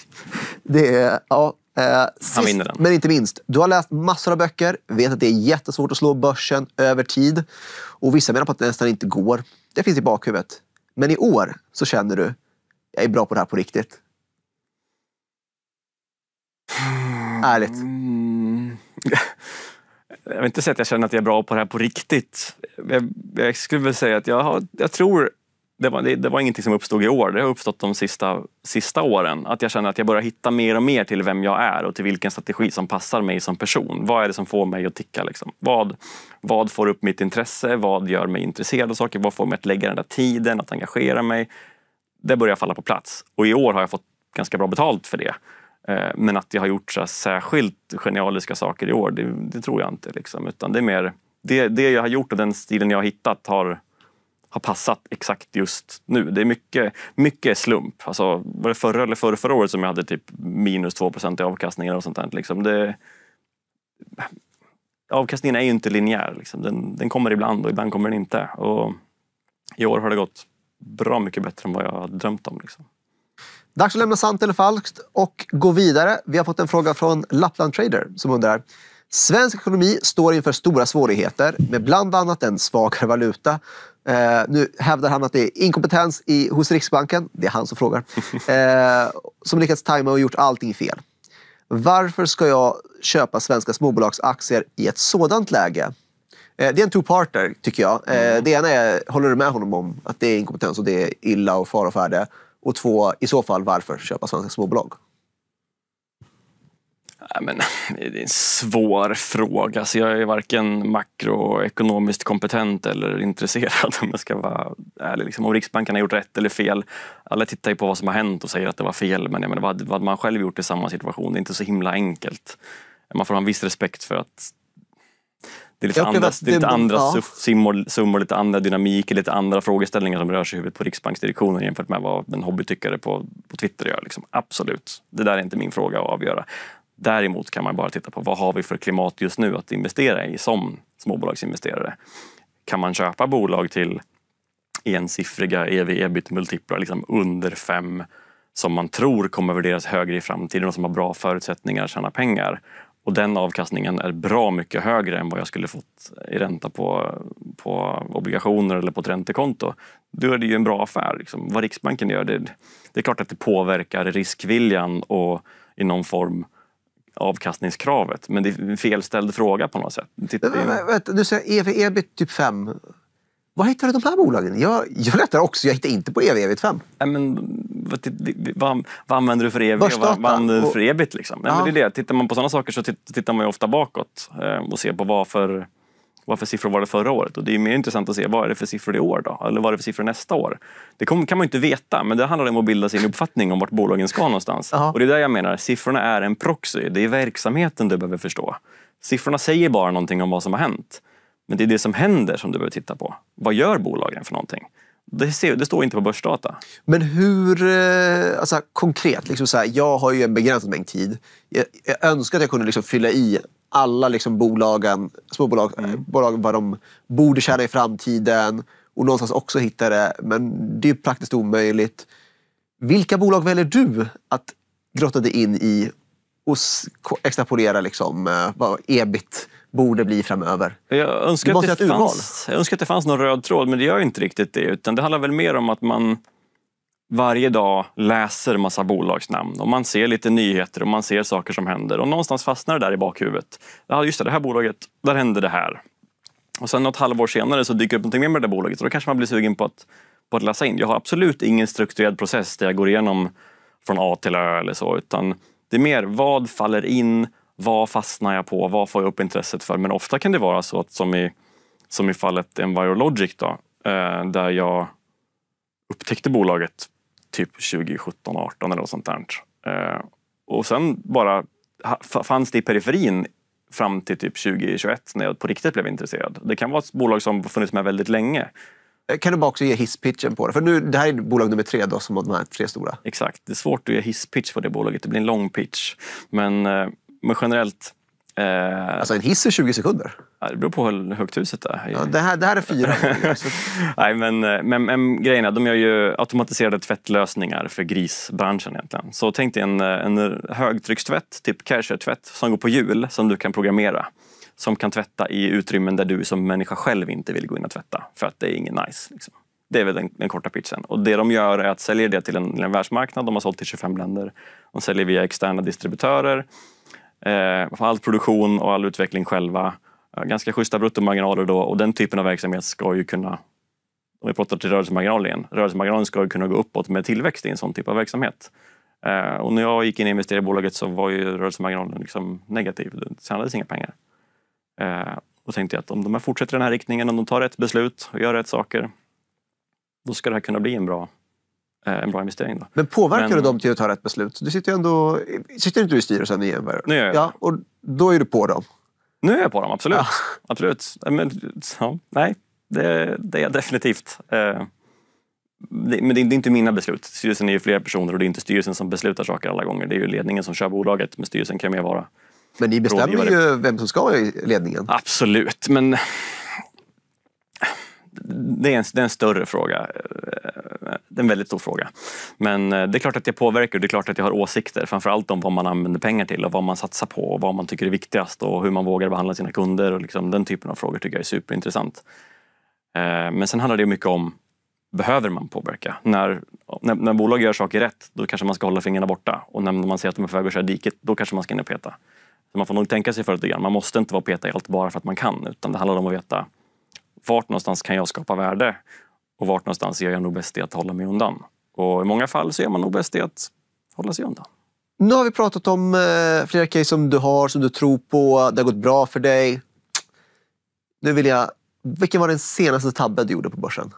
Det är, ja, eh, sist, men inte minst, du har läst massor av böcker, vet att det är jättesvårt att slå börsen över tid. Och vissa menar på att det nästan inte går. Det finns i bakhuvudet. Men i år så känner du, jag är bra på det här på riktigt. Mm. Ärligt. <laughs> Jag vill inte säga att jag känner att jag är bra på det här på riktigt. Jag, jag skulle väl säga att jag, har, jag tror det var, det, det, var ingenting som uppstod i år, det har uppstått de sista, sista åren. Att jag känner att jag börjar hitta mer och mer till vem jag är och till vilken strategi som passar mig som person. Vad är det som får mig att ticka? Liksom? Vad, vad får upp mitt intresse? Vad gör mig intresserad av saker? Vad får mig att lägga den där tiden, att engagera mig? Det börjar falla på plats. Och i år har jag fått ganska bra betalt för det. Eh, men att jag har gjort så särskilt genialiska saker i år, det, det tror jag inte. Liksom. Utan det är mer det, det jag har gjort och den stilen jag har hittat har har passat exakt just nu. Det är mycket, mycket slump. Alltså, var det förra eller förra, förra året som jag hade typ minus 2 i avkastning och sånt där. Liksom det, avkastningen är ju inte linjär. Liksom. Den, den, kommer ibland och ibland kommer den inte. Och I år har det gått bra mycket bättre än vad jag drömt om. Liksom. Dags att lämna sant eller falskt och gå vidare. Vi har fått en fråga från Lappland Trader som undrar Svensk ekonomi står inför stora svårigheter med bland annat en svagare valuta Eh, nu hävdar han att det är inkompetens i, hos Riksbanken, det är han som frågar, <laughs> eh, som lyckats tajma och gjort allting fel. Varför ska jag köpa svenska småbolagsaktier i ett sådant läge? Eh, det är en two-parter, tycker jag. Eh, mm. Det ena är, håller du med honom om att det är inkompetens och det är illa och fara och färde? Och två, i så fall, varför köpa svenska småbolag? men, <laughs> det är en svår fråga. Alltså, jag är varken makroekonomiskt kompetent eller intresserad <laughs> om jag ska vara ärlig. Liksom, om Riksbanken har gjort rätt eller fel. Alla tittar ju på vad som har hänt och säger att det var fel. Men jag menar, vad, vad man själv gjort i samma situation, det är inte så himla enkelt. Man får ha en viss respekt för att det är lite andra, det lite andra ja. summor, summor, lite andra dynamiker, lite andra frågeställningar som rör sig i huvudet på Riksbanksdirektionen jämfört med vad en hobbytyckare på, på Twitter gör. Liksom. Absolut, det där är inte min fråga att avgöra. Däremot kan man bara titta på vad har vi för klimat just nu att investera i som småbolagsinvesterare. Kan man köpa bolag till ensiffriga ev-ebit-multiplar liksom under fem som man tror kommer värderas högre i framtiden och som har bra förutsättningar att tjäna pengar. Och den avkastningen är bra mycket högre än vad jag skulle fått i ränta på, på obligationer eller på ett räntekonto. Då är det ju en bra affär. Liksom. Vad Riksbanken gör, det, det är klart att det påverkar riskviljan och i någon form avkastningskravet. Men det är en felställd fråga på något sätt. Titta, du säger EV ebit typ 5. Var hittar du de här bolagen? Jag, jag letar också, jag hittar inte på EV ebit 5. Nej, men, vad, vad, vad använder du för EV och vad, vad använder du för ebit? Liksom? Nej, ja. men det är det. Tittar man på sådana saker så tittar man ju ofta bakåt eh, och ser på varför vad för siffror var det förra året? Och det är mer intressant att se vad är det för siffror i år då? Eller vad är det för siffror nästa år? Det kan man inte veta, men det handlar om att bilda sin uppfattning om vart bolagen ska någonstans. Aha. Och det är där jag menar, siffrorna är en proxy. Det är verksamheten du behöver förstå. Siffrorna säger bara någonting om vad som har hänt. Men det är det som händer som du behöver titta på. Vad gör bolagen för någonting? Det, ser, det, står inte på börsdata. Men hur eh, alltså, konkret? Liksom så här, jag har ju en begränsad mängd tid. Jag, jag önskar att jag kunde liksom fylla i alla liksom bolagen, småbolag, eh, mm. bolag, vad de borde tjäna i framtiden och någonstans också hitta det. Men det är praktiskt omöjligt. Vilka bolag väljer du att grotta dig in i och extrapolera liksom, eh, vad ebit borde bli framöver? Jag önskar, att det fanns, jag önskar att det fanns någon röd tråd, men det gör inte riktigt det. Utan det handlar väl mer om att man varje dag läser massa bolagsnamn och man ser lite nyheter och man ser saker som händer och någonstans fastnar det där i bakhuvudet. Ja, just det, det här bolaget, där hände det här. Och sen något halvår senare så dyker det upp någonting mer med det där bolaget och då kanske man blir sugen på att, på att läsa in. Jag har absolut ingen strukturerad process där jag går igenom från A till Ö eller så, utan det är mer vad faller in? Vad fastnar jag på? Vad får jag upp intresset för? Men ofta kan det vara så att som i, som i fallet Envirologic då, eh, där jag upptäckte bolaget typ 2017, 18 eller något sånt där. Eh, och sen bara fanns det i periferin fram till typ 2021 när jag på riktigt blev intresserad. Det kan vara ett bolag som funnits med väldigt länge. Eh, kan du bara också ge hisspitchen på det? För nu, det här är bolag nummer tre då, som de här tre stora. Exakt. Det är svårt att ge hisspitch på det bolaget. Det blir en lång pitch. Men, eh, men generellt, Eh, alltså en hiss är 20 sekunder? Ja, det beror på hur högt huset är. Ja, det, här, det här är fyra. <laughs> Nej, men, eh, men, men grejerna, de gör ju automatiserade tvättlösningar för grisbranschen egentligen. Så tänk dig en, eh, en högtryckstvätt, typ Kärcher-tvätt, som går på hjul som du kan programmera. Som kan tvätta i utrymmen där du som människa själv inte vill gå in och tvätta. För att det är inget nice. Liksom. Det är väl den, den, korta pitchen. Och det de gör är att säljer det till en, en världsmarknad. De har sålt till 25 länder. De säljer via externa distributörer. Eh, all produktion och all utveckling själva. Eh, ganska schyssta bruttomarginaler då och den typen av verksamhet ska ju kunna, om vi pratar till rörelsemarginal igen, rörelsemarginalen ska ju kunna gå uppåt med tillväxt i en sån typ av verksamhet. Eh, och när jag gick in och investerade i bolaget så var ju rörelsemarginalen liksom negativ. Det tjänades inga pengar. Då tänkte jag att om de här fortsätter i den här riktningen, om de tar rätt beslut och gör rätt saker, då ska det här kunna bli en bra Eh, en bra investering. Då. Men påverkar du dem till att ta rätt beslut? Du sitter ändå... Sitter inte du i styrelsen i Enberg? Nu gör jag ja, och Då är du på dem? Nu är jag på dem, absolut. Ah. Ja. Absolut. Men, ja, nej, det, det, är jag definitivt. Eh, men det är inte mina beslut. Styrelsen är ju flera personer och det är inte styrelsen som beslutar saker alla gånger. Det är ju ledningen som kör bolaget, men styrelsen kan mer vara Men ni bestämmer rådgivare. ju vem som ska vara i ledningen. Absolut, men det, är en, det är en större fråga. Det är en väldigt stor fråga. Men eh, det är klart att jag påverkar och det är klart att jag har åsikter. Framförallt om vad man använder pengar till och vad man satsar på och vad man tycker är viktigast och hur man vågar behandla sina kunder. Och liksom, den typen av frågor tycker jag är superintressant. Eh, men sen handlar det mycket om behöver man påverka? När, när, när, bolag gör saker rätt, då kanske man ska hålla fingrarna borta. Och när man ser att de är på väg att köra diket, då kanske man ska in och peta. Så man får nog tänka sig för lite grann. Man måste inte vara peta i allt bara för att man kan, utan det handlar om att veta vart någonstans kan jag skapa värde? Och vart någonstans gör jag nog bäst i att hålla mig undan? Och i många fall så gör man nog bäst i att hålla sig undan. Nu har vi pratat om eh, flera case som du har, som du tror på, det har gått bra för dig. Nu vill jag... Vilken var den senaste tabben du gjorde på börsen?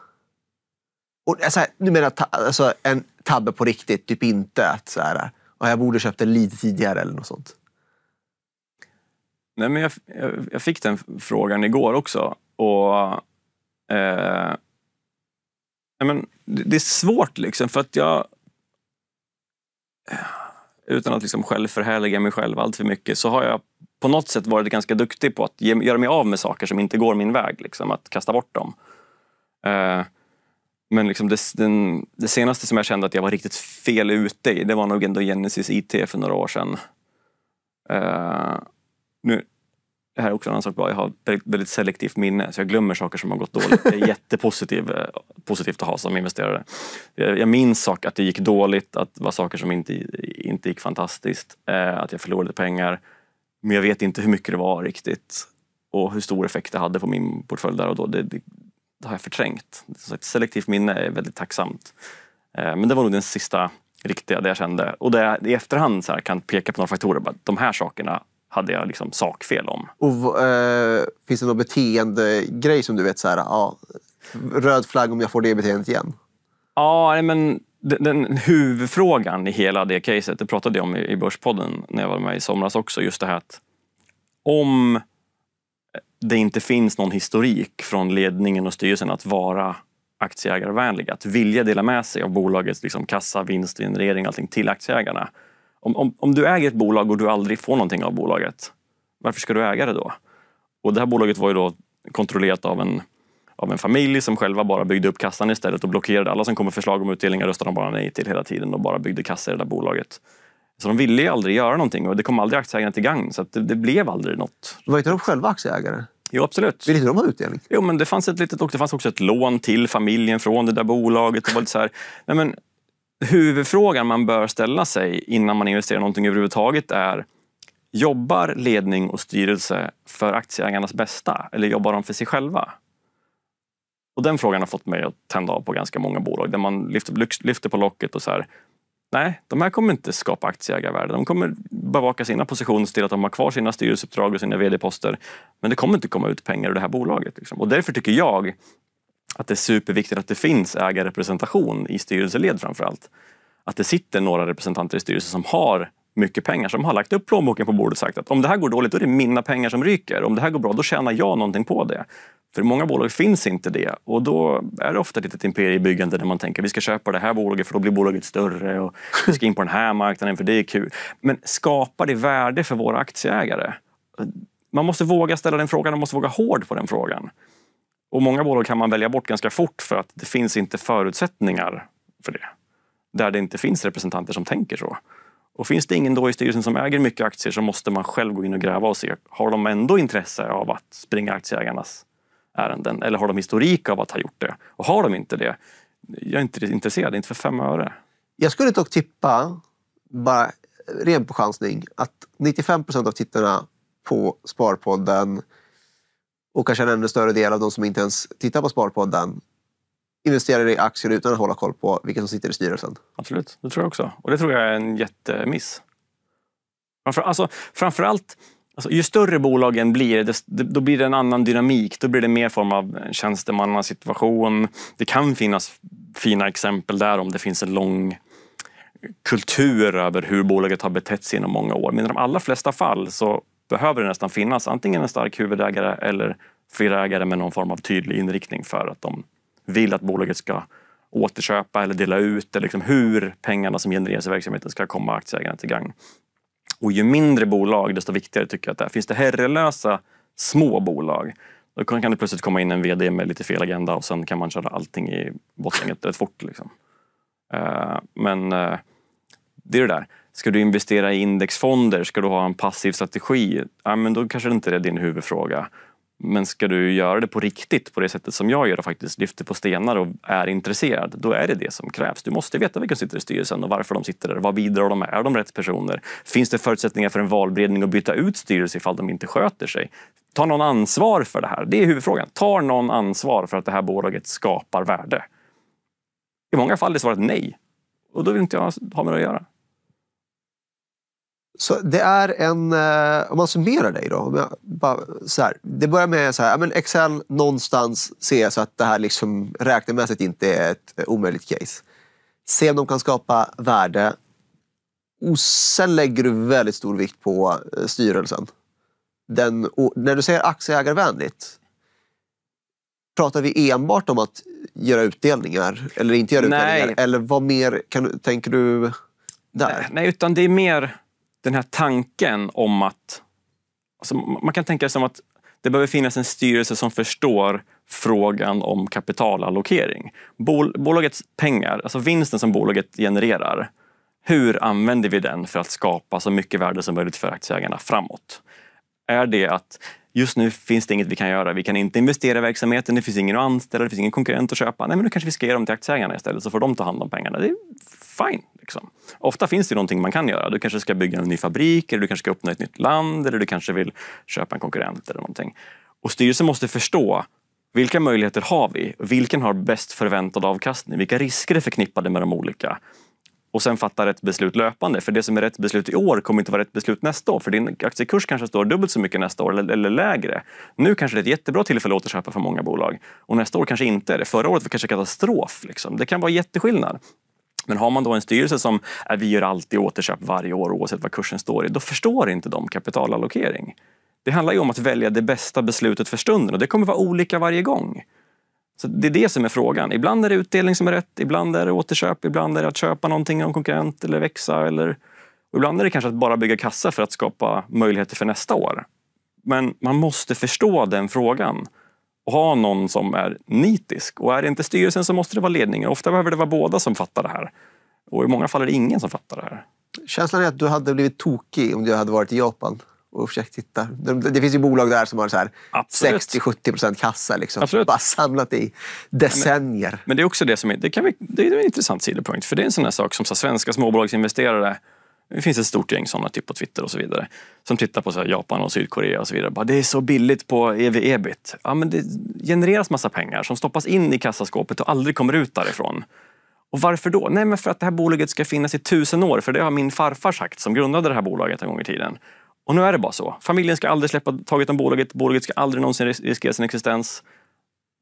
Och, eh, så här, nu menar jag alltså, en tabbe på riktigt, typ inte att så här, jag borde köpt den lite tidigare eller något sånt. Nej, men jag, jag, jag fick den frågan igår också. Och... Eh, men, det är svårt liksom, för att jag... Eh, utan att liksom själv förhärliga mig själv allt för mycket så har jag på något sätt varit ganska duktig på att ge, göra mig av med saker som inte går min väg. Liksom, att kasta bort dem. Eh, men liksom det, den, det, senaste som jag kände att jag var riktigt fel ute i, det var nog ändå Genesis IT för några år sedan. Uh, nu, det här är också en annan sak Jag har väldigt, selektivt minne så jag glömmer saker som har gått dåligt. Det är <laughs> jättepositivt eh, positivt att ha som investerare. Jag minns saker, att det gick dåligt, att det var saker som inte, inte gick fantastiskt, eh, att jag förlorade pengar. Men jag vet inte hur mycket det var riktigt och hur stor effekt det hade på min portfölj där och då. Det, det, det har jag förträngt. Så ett selektivt minne är väldigt tacksamt. Eh, men det var nog den sista riktiga, det jag kände. Och det jag i efterhand så här, kan peka på några faktorer. Bara, de här sakerna hade jag liksom sakfel om. Och, eh, finns det någon beteendegrej som du vet, så här, ja, röd flagg om jag får det beteendet igen? Ja, men den, den huvudfrågan i hela det caset, det pratade jag om i, Börspodden när jag var med i somras också, just det här att om det inte finns någon historik från ledningen och styrelsen att vara aktieägarvänlig, att vilja dela med sig av bolagets liksom, kassa, vinstgenerering och allting till aktieägarna om, om, om du äger ett bolag och du aldrig får någonting av bolaget, varför ska du äga det då? Och det här bolaget var ju då kontrollerat av en, av en familj som själva bara byggde upp kassan istället och blockerade alla som kom med förslag om utdelningar röstade de bara nej till hela tiden och bara byggde kassa i det där bolaget. Så de ville ju aldrig göra någonting och det kom aldrig aktieägarna till gagn. Så det, det, blev aldrig något. Var inte de själva aktieägare? Jo, absolut. Vill inte de ha utdelning? Jo, men det fanns, ett litet, och det fanns också ett lån till familjen från det där bolaget. Det var lite så här, nej men, huvudfrågan man bör ställa sig innan man investerar någonting överhuvudtaget är Jobbar ledning och styrelse för aktieägarnas bästa eller jobbar de för sig själva? Och den frågan har fått mig att tända av på ganska många bolag där man lyfter, lyfter på locket och så här. Nej, de här kommer inte skapa aktieägarvärde. De kommer bevaka sina positioner och till att de har kvar sina styrelseuppdrag och sina vd-poster. Men det kommer inte komma ut pengar ur det här bolaget. Liksom. Och därför tycker jag att det är superviktigt att det finns ägarrepresentation i styrelseled framför allt. Att det sitter några representanter i styrelsen som har mycket pengar, som har lagt upp plånboken på bordet och sagt att om det här går dåligt, då är det mina pengar som ryker. Om det här går bra, då tjänar jag någonting på det. För i många bolag finns inte det och då är det ofta ett litet imperiebyggande där man tänker vi ska köpa det här bolaget för då blir bolaget större och vi ska in på den här marknaden för det är kul. Men skapar det värde för våra aktieägare? Man måste våga ställa den frågan, man måste våga hård på den frågan. Och många bolag kan man välja bort ganska fort för att det finns inte förutsättningar för det. Där det inte finns representanter som tänker så. Och finns det ingen då i styrelsen som äger mycket aktier så måste man själv gå in och gräva och se, har de ändå intresse av att springa aktieägarnas ärenden? Eller har de historik av att ha gjort det? Och har de inte det, jag är inte intresserad, inte för fem öre. Jag skulle dock tippa, bara ren på chansning, att 95 procent av tittarna på Sparpodden och kanske en ännu större del av de som inte ens tittar på Sparpodden investerar i aktier utan att hålla koll på vilka som sitter i styrelsen. Absolut, det tror jag också. Och det tror jag är en jättemiss. Framför, alltså, framförallt, alltså, ju större bolagen blir, då blir det en annan dynamik. Då blir det mer form av tjänstemannasituation. Det kan finnas fina exempel där om det finns en lång kultur över hur bolaget har betett sig inom många år. Men i de allra flesta fall så behöver det nästan finnas antingen en stark huvudägare eller flera ägare med någon form av tydlig inriktning för att de vill att bolaget ska återköpa eller dela ut eller liksom hur pengarna som genereras i verksamheten ska komma aktieägarna till gagn. Och ju mindre bolag, desto viktigare tycker jag att det är. Finns det herrelösa små bolag, då kan det plötsligt komma in en vd med lite fel agenda och sen kan man köra allting i botten rätt fort. Liksom. Eh, men eh, det är det där. Ska du investera i indexfonder? Ska du ha en passiv strategi? Ja, men då kanske det inte är din huvudfråga. Men ska du göra det på riktigt, på det sättet som jag gör och faktiskt lyfter på stenar och är intresserad, då är det det som krävs. Du måste veta vilka som sitter i styrelsen och varför de sitter där. Vad bidrar de med? Är de rätt personer? Finns det förutsättningar för en valberedning att byta ut styrelse ifall de inte sköter sig? Tar någon ansvar för det här? Det är huvudfrågan. Tar någon ansvar för att det här bolaget skapar värde? I många fall är svaret nej. Och då vill inte jag ha med det att göra. Så det är en, eh, om man summerar dig då. Bara, så här, det börjar med så här, men Excel någonstans ser jag så att det här liksom räknemässigt inte är ett omöjligt case. Se om de kan skapa värde. Och sen lägger du väldigt stor vikt på eh, styrelsen. Den, när du säger aktieägarvänligt, pratar vi enbart om att göra utdelningar eller inte göra Nej. utdelningar? Eller vad mer kan, tänker du där? Nej, utan det är mer den här tanken om att... Alltså man kan tänka som att det behöver finnas en styrelse som förstår frågan om kapitalallokering. Bol bolagets pengar, alltså vinsten som bolaget genererar, hur använder vi den för att skapa så mycket värde som möjligt för aktieägarna framåt? Är det att just nu finns det inget vi kan göra. Vi kan inte investera i verksamheten, det finns ingen att anställa, det finns ingen konkurrent att köpa. Nej, men då kanske vi ska ge dem till aktieägarna istället så får de ta hand om pengarna. Det fine. Liksom. Ofta finns det någonting man kan göra. Du kanske ska bygga en ny fabrik, eller du kanske ska öppna ett nytt land eller du kanske vill köpa en konkurrent eller någonting. Och styrelsen måste förstå vilka möjligheter har vi? Vilken har bäst förväntad avkastning? Vilka risker är förknippade med de olika? Och sen fatta rätt beslut löpande. För det som är rätt beslut i år kommer inte vara rätt beslut nästa år. För din aktiekurs kanske står dubbelt så mycket nästa år eller, lägre. Nu kanske det är ett jättebra tillfälle att återköpa för många bolag. Och nästa år kanske inte är det. Förra året var kanske katastrof. Liksom. Det kan vara jätteskillnad. Men har man då en styrelse som äh, vi gör alltid återköp varje år oavsett vad kursen står i, då förstår inte de kapitalallokering. Det handlar ju om att välja det bästa beslutet för stunden och det kommer vara olika varje gång. Så Det är det som är frågan. Ibland är det utdelning som är rätt, ibland är det återköp, ibland är det att köpa någonting av en konkurrent eller växa. Eller... Ibland är det kanske att bara bygga kassa för att skapa möjligheter för nästa år. Men man måste förstå den frågan. Att ha någon som är nitisk. Och är det inte styrelsen så måste det vara ledningen. Ofta behöver det vara båda som fattar det här. Och i många fall är det ingen som fattar det här. Känslan är att du hade blivit tokig om du hade varit i Japan och försökt hitta. Det finns ju bolag där som har 60-70 procent kassa. Liksom. Absolut. Bara samlat i decennier. Men, men, det är också det som är, det, kan vi, det är en intressant sidopunkt. För det är en sån här sak som så svenska småbolagsinvesterare det finns ett stort gäng sådana typ på Twitter och så vidare. Som tittar på så Japan och Sydkorea och så vidare. Bara, det är så billigt på ev-ebit. Ja, men det genereras massa pengar som stoppas in i kassaskåpet och aldrig kommer ut därifrån. Och varför då? Nej, men för att det här bolaget ska finnas i tusen år. För det har min farfar sagt som grundade det här bolaget en gång i tiden. Och nu är det bara så. Familjen ska aldrig släppa taget om bolaget. Bolaget ska aldrig någonsin riskera sin existens.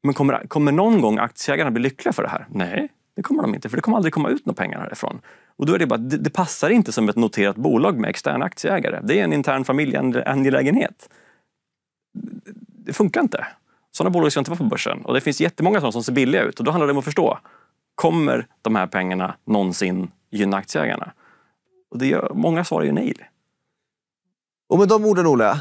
Men kommer, kommer någon gång aktieägarna bli lyckliga för det här? Nej. Det kommer de inte, för det kommer aldrig komma ut några pengar härifrån. Och då är det bara det, passar inte som ett noterat bolag med externa aktieägare. Det är en intern familjeangelägenhet. Det funkar inte. Sådana bolag ska inte vara på börsen. Och det finns jättemånga sådana som ser billiga ut. Och då handlar det om att förstå. Kommer de här pengarna någonsin gynna aktieägarna? Och det gör, många svarar ju nej. Och med de orden, Olle,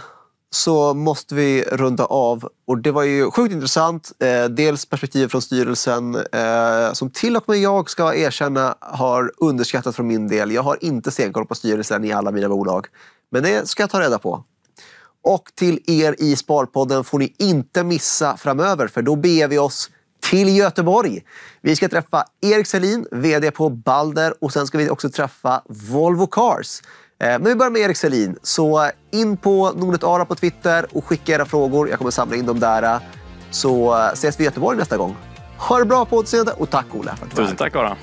så måste vi runda av. Och Det var ju sjukt intressant. Eh, dels perspektiv från styrelsen eh, som till och med jag ska erkänna har underskattat för min del. Jag har inte stenkoll på styrelsen i alla mina bolag. Men det ska jag ta reda på. Och till er i Sparpodden får ni inte missa framöver för då beger vi oss till Göteborg. Vi ska träffa Erik Selin, VD på Balder och sen ska vi också träffa Volvo Cars. Eh, men vi börjar med Erik Selin. Så in på Nordnet Ara på Twitter och skicka era frågor. Jag kommer samla in dem där. Så eh, ses vi i Göteborg nästa gång. Ha det bra på återseende och tack Ola Tusen tack Ara.